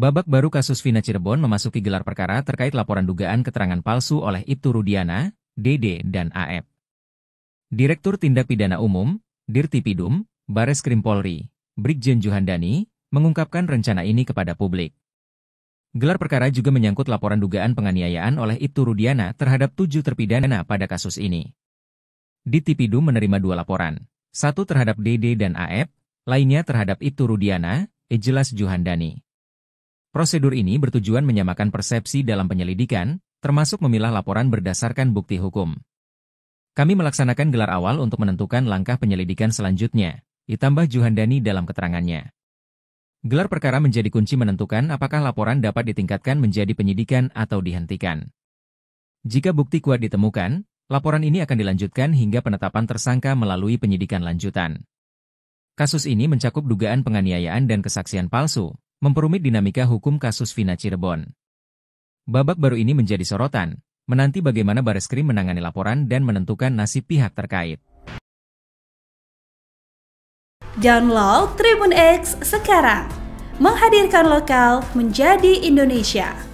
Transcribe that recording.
Babak baru kasus Vina Cirebon memasuki gelar perkara terkait laporan dugaan keterangan palsu oleh Ibtu Rudiana, DD, dan AF. Direktur Tindak Pidana Umum, Dirtipidum, Bares Krim Polri, Brigjen Juhandani, mengungkapkan rencana ini kepada publik. Gelar perkara juga menyangkut laporan dugaan penganiayaan oleh Ibtu Rudiana terhadap tujuh terpidana pada kasus ini. Pidum menerima dua laporan, satu terhadap DD dan AF, lainnya terhadap Ibtu Rudiana, Ejelas Juhandani. Prosedur ini bertujuan menyamakan persepsi dalam penyelidikan, termasuk memilah laporan berdasarkan bukti hukum. Kami melaksanakan gelar awal untuk menentukan langkah penyelidikan selanjutnya, ditambah Juhandani dalam keterangannya. Gelar perkara menjadi kunci menentukan apakah laporan dapat ditingkatkan menjadi penyidikan atau dihentikan. Jika bukti kuat ditemukan, laporan ini akan dilanjutkan hingga penetapan tersangka melalui penyidikan lanjutan. Kasus ini mencakup dugaan penganiayaan dan kesaksian palsu, memperumit dinamika hukum kasus Vina Cirebon. Babak baru ini menjadi sorotan, menanti bagaimana baris krim menangani laporan dan menentukan nasib pihak terkait. Download Tribun X sekarang, menghadirkan lokal menjadi Indonesia.